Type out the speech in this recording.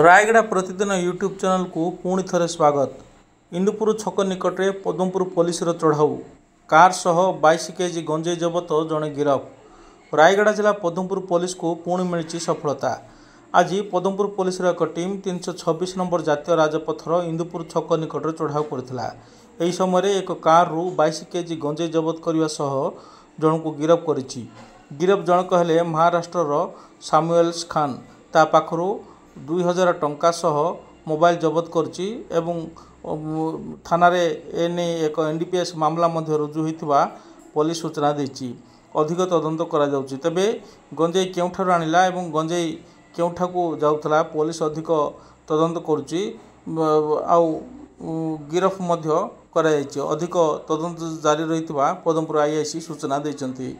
ରାୟଗଡ଼ା ପ୍ରତିଦିନ ୟୁଟ୍ୟୁବ୍ ଚ୍ୟାନେଲକୁ ପୁଣି ଥରେ ସ୍ୱାଗତ ଇନ୍ଦୁପୁର ଛକ ନିକଟରେ ପଦ୍ମପୁର ପୋଲିସର ଚଢ଼ାଉ କାର୍ ସହ ବାଇଶ କେଜି ଗଞ୍ଜେଇ ଜବତ ଜଣେ ଗିରଫ ରାୟଗଡ଼ା ଜିଲ୍ଲା ପଦ୍ମପୁର ପୋଲିସକୁ ପୁଣି ମିଳିଛି ସଫଳତା ଆଜି ପଦ୍ମପୁର ପୋଲିସର ଏକ ଟିମ୍ ତିନିଶହ ଛବିଶ ନମ୍ବର ଜାତୀୟ ରାଜପଥର ଇନ୍ଦୁପୁର ଛକ ନିକଟରେ ଚଢ଼ାଉ କରିଥିଲା ଏହି ସମୟରେ ଏକ କାର୍ରୁ ବାଇଶ କେଜି ଗଞ୍ଜେଇ ଜବତ କରିବା ସହ ଜଣଙ୍କୁ ଗିରଫ କରିଛି ଗିରଫ ଜଣକ ହେଲେ ମହାରାଷ୍ଟ୍ରର ସାମୁଏଲ୍ସ ଖାନ୍ ତା ପାଖରୁ ଦୁଇହଜାର ଟଙ୍କା ସହ ମୋବାଇଲ୍ ଜବତ କରିଛି ଏବଂ ଥାନାରେ ଏ ନେଇ ଏକ ଏନ୍ ଡି ପି ଏସ୍ ମାମଲା ମଧ୍ୟ ରୁଜୁ ହୋଇଥିବା ପୋଲିସ ସୂଚନା ଦେଇଛି ଅଧିକ ତଦନ୍ତ କରାଯାଉଛି ତେବେ ଗଞ୍ଜେଇ କେଉଁଠାରୁ ଆଣିଲା ଏବଂ ଗଞ୍ଜେଇ କେଉଁଠାକୁ ଯାଉଥିଲା ପୋଲିସ ଅଧିକ ତଦନ୍ତ କରୁଛି ଆଉ ଗିରଫ ମଧ୍ୟ କରାଯାଇଛି ଅଧିକ ତଦନ୍ତ ଜାରି ରହିଥିବା ପଦମପୁର ଆଇ ଆଇ ସି ସୂଚନା ଦେଇଛନ୍ତି